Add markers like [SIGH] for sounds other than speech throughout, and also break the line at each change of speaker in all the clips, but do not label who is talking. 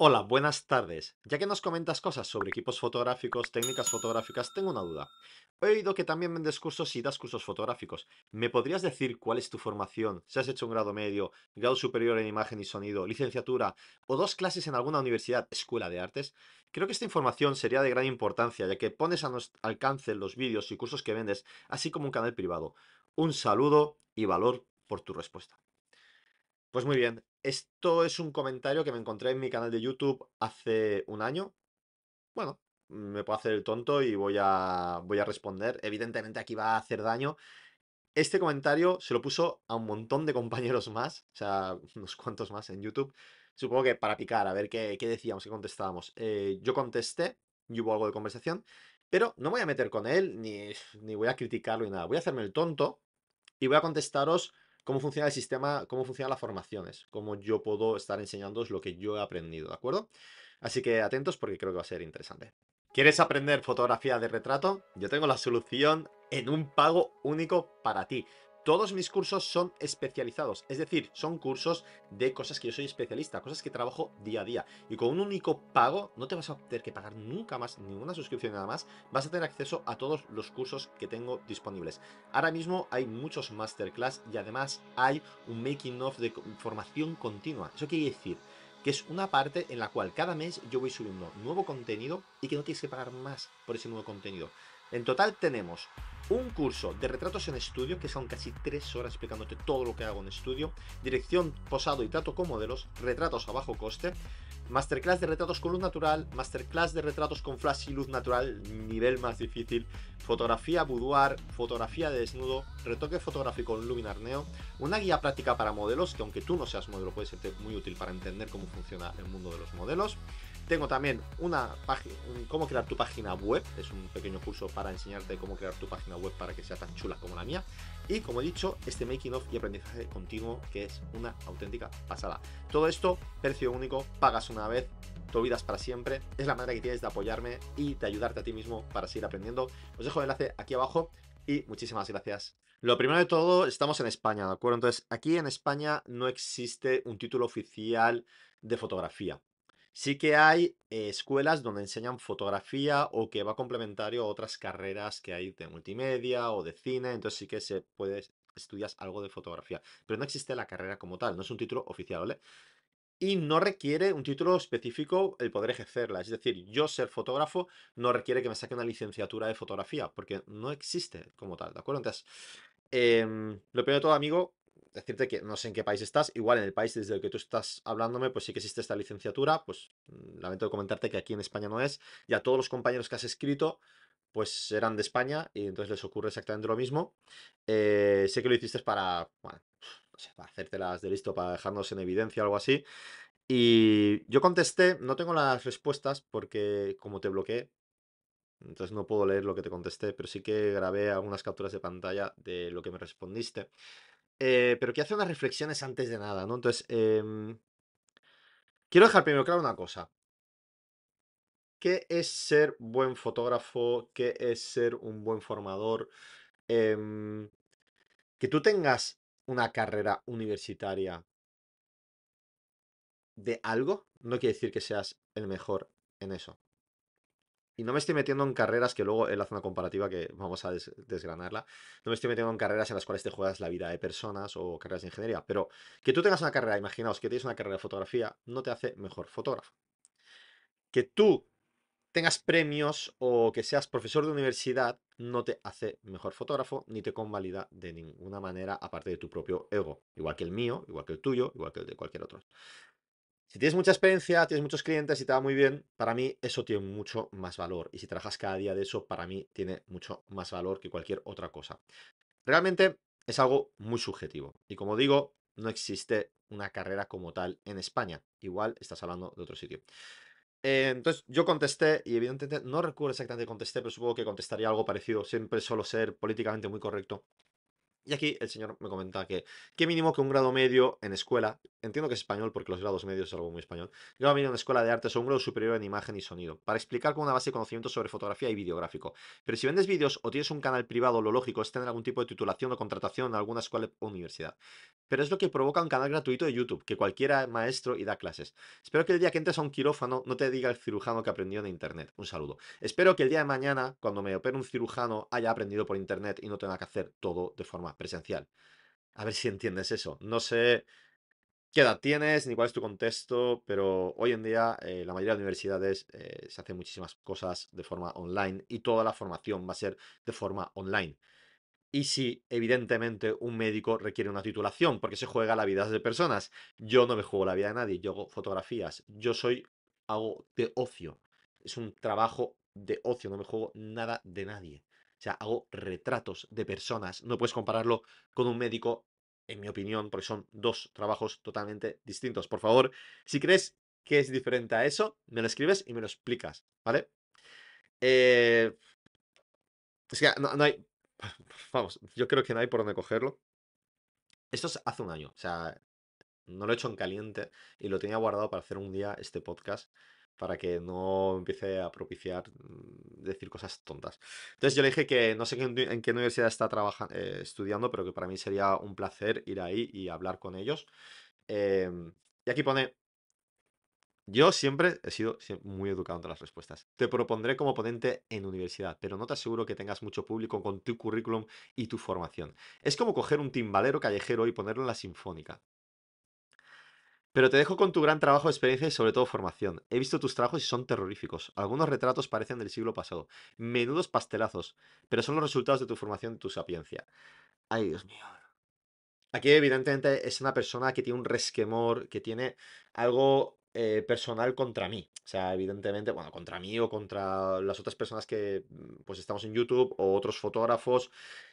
Hola, buenas tardes. Ya que nos comentas cosas sobre equipos fotográficos, técnicas fotográficas, tengo una duda. He oído que también vendes cursos y das cursos fotográficos. ¿Me podrías decir cuál es tu formación? Si has hecho un grado medio, grado superior en imagen y sonido, licenciatura o dos clases en alguna universidad, escuela de artes. Creo que esta información sería de gran importancia, ya que pones a nuestro alcance los vídeos y cursos que vendes, así como un canal privado. Un saludo y valor por tu respuesta. Pues muy bien, esto es un comentario que me encontré en mi canal de YouTube hace un año. Bueno, me puedo hacer el tonto y voy a, voy a responder. Evidentemente aquí va a hacer daño. Este comentario se lo puso a un montón de compañeros más, o sea, [LAUGHS] unos cuantos más en YouTube. Supongo que para picar, a ver qué, decíamos, qué contestábamos. Eh, yo contesté, y hubo algo de conversación, pero no voy a meter con él, ni, ni voy a criticarlo ni nada. Voy a hacerme el tonto y voy a contestaros cómo funciona el sistema, cómo funcionan las formaciones, cómo yo puedo estar enseñándoos lo que yo he aprendido, ¿de acuerdo? Así que atentos porque creo que va a ser interesante. ¿Quieres aprender fotografía de retrato? Yo tengo la solución en un pago único para ti. Todos mis cursos son especializados, es decir, son cursos de cosas que yo soy especialista, cosas que trabajo día a día. Y con un único pago no te vas a tener que pagar nunca más ninguna suscripción nada más, vas a tener acceso a todos los cursos que tengo disponibles. Ahora mismo hay muchos masterclass y además hay un making of de formación continua. Eso quiere decir que es una parte en la cual cada mes yo voy subiendo nuevo contenido y que no tienes que pagar más por ese nuevo contenido. En total tenemos un curso de retratos en estudio, que son casi 3 horas explicándote todo lo que hago en estudio, dirección, posado y trato con modelos, retratos a bajo coste, masterclass de retratos con luz natural, masterclass de retratos con flash y luz natural, nivel más difícil, fotografía boudoir, fotografía de desnudo, retoque fotográfico en luminar neo, una guía práctica para modelos, que aunque tú no seas modelo puede ser muy útil para entender cómo funciona el mundo de los modelos, tengo también una cómo crear tu página web. Es un pequeño curso para enseñarte cómo crear tu página web para que sea tan chula como la mía. Y como he dicho, este making of y aprendizaje continuo que es una auténtica pasada. Todo esto, precio único, pagas una vez, vida olvidas para siempre. Es la manera que tienes de apoyarme y de ayudarte a ti mismo para seguir aprendiendo. Os dejo el enlace aquí abajo y muchísimas gracias. Lo primero de todo, estamos en España, ¿de acuerdo? Entonces, aquí en España no existe un título oficial de fotografía. Sí que hay eh, escuelas donde enseñan fotografía o que va complementario a otras carreras que hay de multimedia o de cine, entonces sí que se puede, estudias algo de fotografía, pero no existe la carrera como tal, no es un título oficial, Y no requiere un título específico el poder ejercerla. Es decir, yo ser fotógrafo no requiere que me saque una licenciatura de fotografía, porque no existe como tal, ¿de acuerdo? Entonces, em, lo primero de todo, amigo, decirte que no sé en qué país estás, igual en el país desde el que tú estás hablándome, pues sí que existe esta licenciatura, pues mm, lamento comentarte que aquí en España no es, y a todos los compañeros que has escrito, pues eran de España y entonces les ocurre exactamente lo mismo. Eh, sé que lo hiciste para, bueno, no sé, para hacértelas de listo, para dejarnos en evidencia o algo así. Y yo contesté, no tengo las respuestas porque como te bloqueé, entonces no puedo leer lo que te contesté, pero sí que grabé algunas capturas de pantalla de lo que me respondiste. Eh, pero que hace unas reflexiones antes de nada, ¿no? Entonces, em, quiero dejar primero claro una cosa. ¿Qué es ser buen fotógrafo? ¿Qué es ser un buen formador? Em, que tú tengas una carrera universitaria de algo, no quiere decir que seas el mejor en eso y no me estoy metiendo en carreras que luego él hace una comparativa que vamos a desgranarla. No me estoy metiendo en carreras en las cuales te juegas la vida de personas o carreras de ingeniería, pero que tú tengas una carrera, imaginaos que tienes una carrera de fotografía, no te hace mejor fotógrafo. Que tú tengas premios o que seas profesor de universidad, no te hace mejor fotógrafo ni te convalida de ninguna manera aparte de tu propio ego, igual que el mío, igual que el tuyo, igual que el de cualquier otro. Si tienes mucha experiencia, tienes muchos clientes y te va muy bien, para mí eso tiene mucho más valor. Y si trabajas cada día de eso, para mí tiene mucho más valor que cualquier otra cosa. Realmente es algo muy subjetivo. Y como digo, no existe una carrera como tal en España. Igual estás hablando de otro sitio. Eh, entonces yo contesté, y evidentemente no recuerdo exactamente contesté, pero supongo que contestaría algo parecido. Siempre solo ser políticamente muy correcto. Y aquí el señor me comenta que, qué mínimo que un grado medio en escuela, entiendo que es español porque los grados medios es algo muy español, grado medio en escuela de artes o un grado superior en imagen y sonido, para explicar con una base de conocimiento sobre fotografía y videográfico. Pero si vendes vídeos o tienes un canal privado, lo lógico es tener algún tipo de titulación o contratación en alguna escuela o universidad. Pero es lo que provoca un canal gratuito de YouTube, que cualquiera maestro y da clases. Espero que el día que entres a un quirófano no te diga el cirujano que aprendió en internet. Un saludo. Espero que el día de mañana, cuando me opere un cirujano, haya aprendido por internet y no tenga que hacer todo de forma presencial. A ver si entiendes eso. No sé qué edad tienes ni cuál es tu contexto, pero hoy en día eh, la mayoría de universidades eh, se hacen muchísimas cosas de forma online y toda la formación va a ser de forma online y si evidentemente un médico requiere una titulación, porque se juega la vida de personas. Yo no me juego la vida de nadie, yo hago fotografías, yo soy hago de ocio. Es un trabajo de ocio, no me juego nada de nadie. O sea, hago retratos de personas. No puedes compararlo con un médico, en mi opinión, porque son dos trabajos totalmente distintos. Por favor, si crees que es diferente a eso, me lo escribes y me lo explicas, ¿vale? Eh, es que no, hay, [LAUGHS] Vamos, yo creo que no hay por dónde cogerlo. Esto es hace un año, o sea, no lo he hecho en caliente y lo tenía guardado para hacer un día este podcast para que no empiece a propiciar mm, decir cosas tontas. Entonces yo le dije que no sé en qué universidad está trabajando, eh, estudiando, pero que para mí sería un placer ir ahí y hablar con ellos. Em, y aquí pone yo siempre he sido muy educado ante las respuestas. Te propondré como ponente en universidad, pero no te aseguro que tengas mucho público con tu currículum y tu formación. Es como coger un timbalero callejero y ponerlo en la sinfónica. Pero te dejo con tu gran trabajo, experiencia y sobre todo formación. He visto tus trabajos y son terroríficos. Algunos retratos parecen del siglo pasado. Menudos pastelazos. Pero son los resultados de tu formación y tu sapiencia. Ay, Dios mío. Aquí evidentemente es una persona que tiene un resquemor, que tiene algo eh, personal contra mí. O sea, evidentemente, bueno, contra mí o contra las otras personas que mm, pues estamos en YouTube o otros fotógrafos,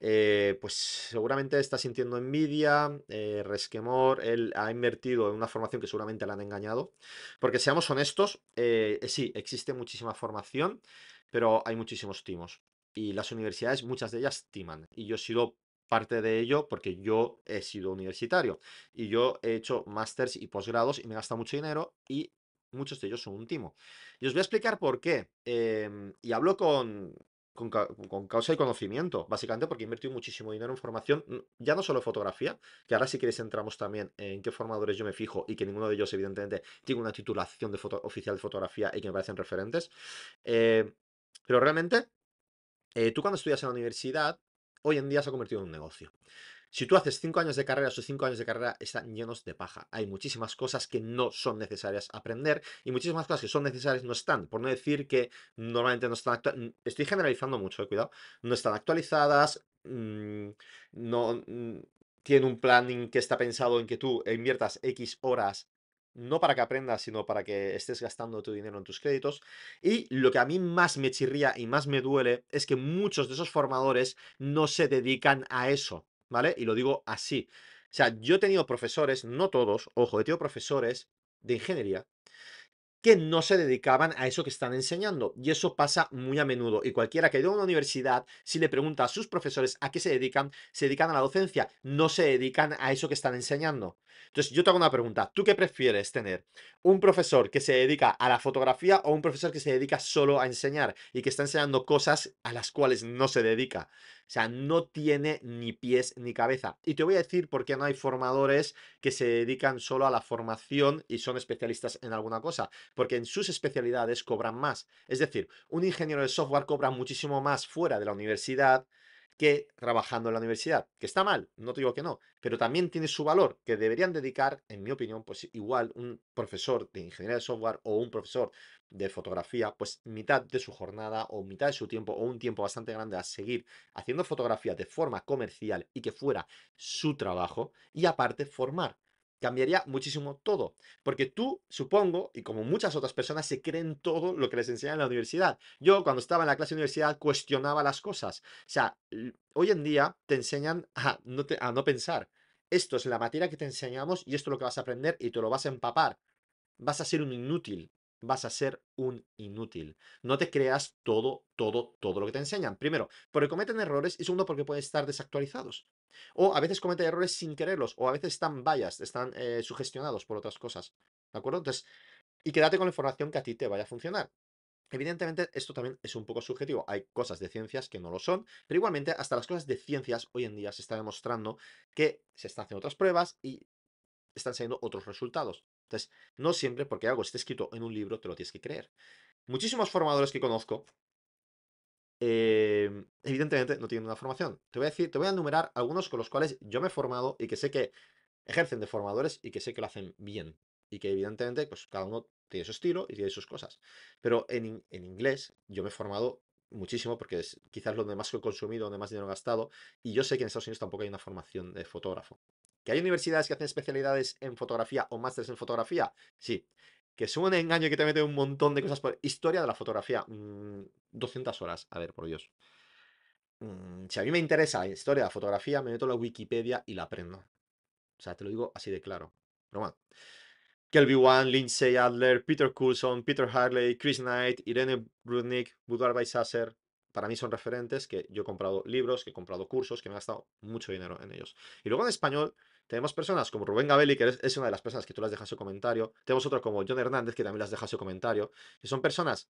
eh, pues seguramente está sintiendo envidia, eh, resquemor, él ha invertido en una formación que seguramente le han engañado. Porque seamos honestos, sí, existe muchísima formación, pero hay muchísimos timos. Y las universidades, muchas de ellas timan. Y yo he sido parte de ello porque yo he sido universitario y yo he hecho másters y posgrados y me gasta mucho dinero y muchos de ellos son un timo. Y os voy a explicar por qué. Em, y hablo con, causa y conocimiento, básicamente porque invertido muchísimo dinero en formación, ya no solo fotografía, que ahora si queréis entramos también en qué formadores yo me fijo y que ninguno de ellos evidentemente tiene una titulación de foto, oficial de fotografía y que me parecen referentes. Eh, pero realmente, eh, tú cuando estudias en la universidad, hoy en día se ha convertido en un negocio. Si tú haces 5 años de carrera, esos 5 años de carrera están llenos de paja. Hay muchísimas cosas que no son necesarias aprender y muchísimas cosas que son necesarias no están. Por no decir que normalmente no están... Estoy generalizando mucho, eh, cuidado. No están actualizadas, mm, no... Mm, tiene un planning que está pensado en que tú inviertas X horas no para que aprendas, sino para que estés gastando tu dinero en tus créditos. Y lo que a mí más me chirría y más me duele es que muchos de esos formadores no se dedican a eso, ¿vale? Y lo digo así. O sea, yo he tenido profesores, no todos, ojo, he tenido profesores de ingeniería que no se dedicaban a eso que están enseñando. Y eso pasa muy a menudo. Y cualquiera que ha a una universidad, si le pregunta a sus profesores a qué se dedican, se dedican a la docencia, no se dedican a eso que están enseñando. Entonces, yo te hago una pregunta. ¿Tú qué prefieres tener? ¿Un profesor que se dedica a la fotografía o un profesor que se dedica solo a enseñar y que está enseñando cosas a las cuales no se dedica? O sea, no tiene ni pies ni cabeza. Y te voy a decir por qué no hay formadores que se dedican solo a la formación y son especialistas en alguna cosa, porque en sus especialidades cobran más. Es decir, un ingeniero de software cobra muchísimo más fuera de la universidad que trabajando en la universidad, que está mal, no te digo que no, pero también tiene su valor, que deberían dedicar, en mi opinión, pues igual un profesor de ingeniería de software o un profesor de fotografía, pues mitad de su jornada o mitad de su tiempo o un tiempo bastante grande a seguir haciendo fotografía de forma comercial y que fuera su trabajo y aparte formar cambiaría muchísimo todo. Porque tú, supongo, y como muchas otras personas, se creen todo lo que les enseñan en la universidad. Yo, cuando estaba en la clase de universidad, cuestionaba las cosas. O sea, hoy en día te enseñan [LAUGHS] a no, a no pensar. Esto es la materia que te enseñamos y esto es lo que vas a aprender y te lo vas a empapar. Vas a ser un inútil vas a ser un inútil. No te creas todo, todo, todo lo que te enseñan. Primero, porque cometen errores y segundo, porque pueden estar desactualizados. O a veces cometen errores sin quererlos, o a veces están vallas, están eh, sugestionados por otras cosas. ¿De acuerdo? Entonces, y quédate con la información que a ti te vaya a funcionar. Evidentemente, esto también es un poco subjetivo. Hay cosas de ciencias que no lo son, pero igualmente hasta las cosas de ciencias hoy en día se está demostrando que se están haciendo otras pruebas y están saliendo otros resultados. Entonces, no siempre porque algo esté escrito en un libro te lo tienes que creer. Muchísimos formadores que conozco, em, evidentemente no tienen una formación. Te voy a decir, te voy a enumerar algunos con los cuales yo me he formado y que sé que ejercen de formadores y que sé que lo hacen bien. Y que evidentemente, pues cada uno tiene su estilo y tiene sus cosas. Pero en, inglés yo me he formado muchísimo porque es quizás lo donde más he consumido, donde más dinero he gastado. Y yo sé que en Estados Unidos tampoco hay una formación de fotógrafo. ¿Que hay universidades que hacen especialidades en fotografía o másteres en fotografía? Sí. ¿Que es un engaño que te mete un montón de cosas por... Historia de la fotografía. 200 mm, horas. A ver, por Dios. Mm, si a mí me interesa la historia de la fotografía, me meto la Wikipedia y la aprendo. O sea, te lo digo así de claro. Pero bueno. Kelby Wan, Lindsay Adler, Peter Coulson, Peter Harley, Chris Knight, Irene Brudnick, Budvar Weissasser. Para mí son referentes que yo he comprado libros, que he comprado cursos, que me he gastado mucho dinero en ellos. Y luego en español, tenemos personas como Rubén Gabelli, que es una de las personas que tú las dejas su comentario. Tenemos otro como John Hernández, que también las deja su comentario. Que son personas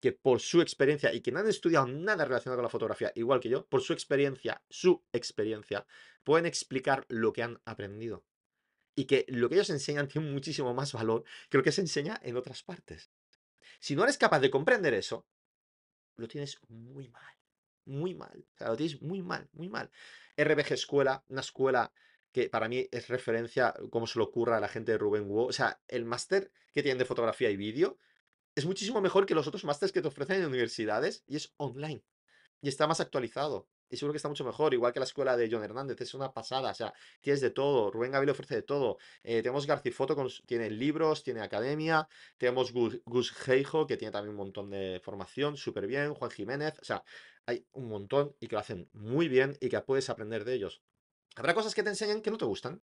que por su experiencia y que no han estudiado nada relacionado con la fotografía, igual que yo, por su experiencia, su experiencia, pueden explicar lo que han aprendido. Y que lo que ellos enseñan tiene muchísimo más valor que lo que se enseña en otras partes. Si no eres capaz de comprender eso, lo tienes muy mal. Muy mal. O sea, lo tienes muy mal, muy mal. RBG Escuela, una escuela que para mí es referencia eh, como se lo ocurra a la gente de Rubén Wu. O sea, el máster que tienen de fotografía y vídeo es muchísimo mejor que los otros másters que te ofrecen en universidades y es online. Y está más actualizado. Y seguro que está mucho mejor, igual que la escuela de John Hernández, es una pasada, o sea, tienes de todo, Rubén Gabriel ofrece de todo. Eh, tenemos Garcifoto, con, tiene libros, tiene academia, tenemos Gus, Geijo, que tiene también un montón de formación, súper bien, Juan Jiménez, o sea, hay un montón y que lo hacen muy bien y que puedes aprender de ellos. Habrá cosas que te enseñan que no te gustan.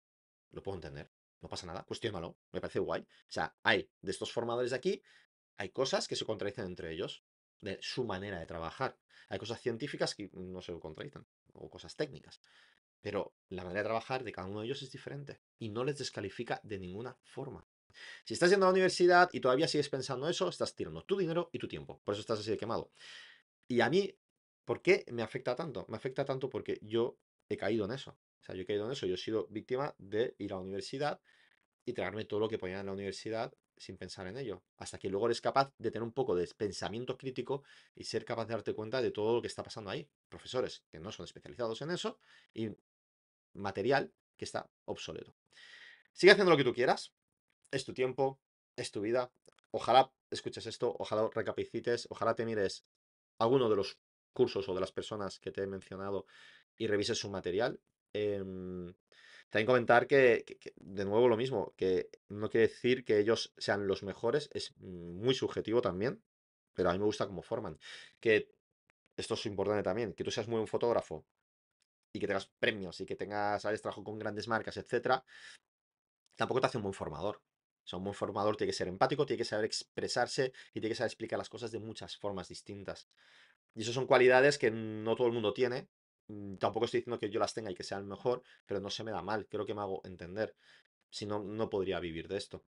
Lo puedo entender. No pasa nada. Cuestiónalo. Me parece guay. O sea, hay de estos formadores de aquí, hay cosas que se contradicen entre ellos. De su manera de trabajar. Hay cosas científicas que no se contradicen. O cosas técnicas. Pero la manera de trabajar de cada uno de ellos es diferente. Y no les descalifica de ninguna forma. Si estás yendo a la universidad y todavía sigues pensando eso, estás tirando tu dinero y tu tiempo. Por eso estás así de quemado. Y a mí, ¿por qué me afecta tanto? Me afecta tanto porque yo he caído en eso. O sea, yo he caído en eso, yo he sido víctima de ir a la universidad y tragarme todo lo que ponían en la universidad sin pensar en ello. Hasta que luego eres capaz de tener un poco de pensamiento crítico y ser capaz de darte cuenta de todo lo que está pasando ahí. Profesores que no son especializados en eso y material que está obsoleto. Sigue haciendo lo que tú quieras. Es tu tiempo, es tu vida. Ojalá escuches esto, ojalá recapacites, ojalá te mires alguno de los cursos o de las personas que te he mencionado y revises su material. Em, también comentar que, de nuevo, lo mismo, que no quiere decir que ellos sean los mejores, es muy subjetivo también, pero a mí me gusta cómo forman. Que esto es importante también, que tú seas muy buen fotógrafo y que tengas premios y que tengas, ¿sabes? trabajo con grandes marcas, etcétera, tampoco te hace un buen formador. O sea, un buen formador tiene que ser empático, tiene que saber expresarse y tiene que saber explicar las cosas de muchas formas distintas. Y eso son cualidades que no todo el mundo tiene Mm, tampoco estoy diciendo que yo las tenga y que sean mejor, pero no se me da mal, creo que me hago entender. Si no, no podría vivir de esto.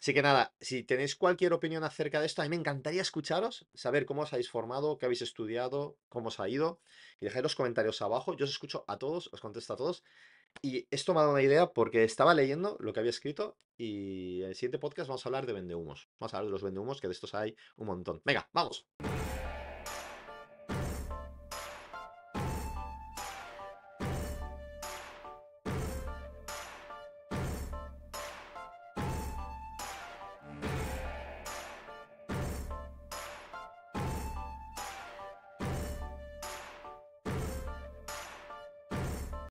Así que nada, si tenéis cualquier opinión acerca de esto, a mí me encantaría escucharos, saber cómo os habéis formado, qué habéis estudiado, cómo os ha ido. Y dejad los comentarios abajo, yo os escucho a todos, os contesto a todos. Y esto me ha dado una idea porque estaba leyendo lo que había escrito y en el siguiente podcast vamos a hablar de vendehumos. Vamos a hablar de los vendehumos, que de estos hay un montón. Venga, vamos.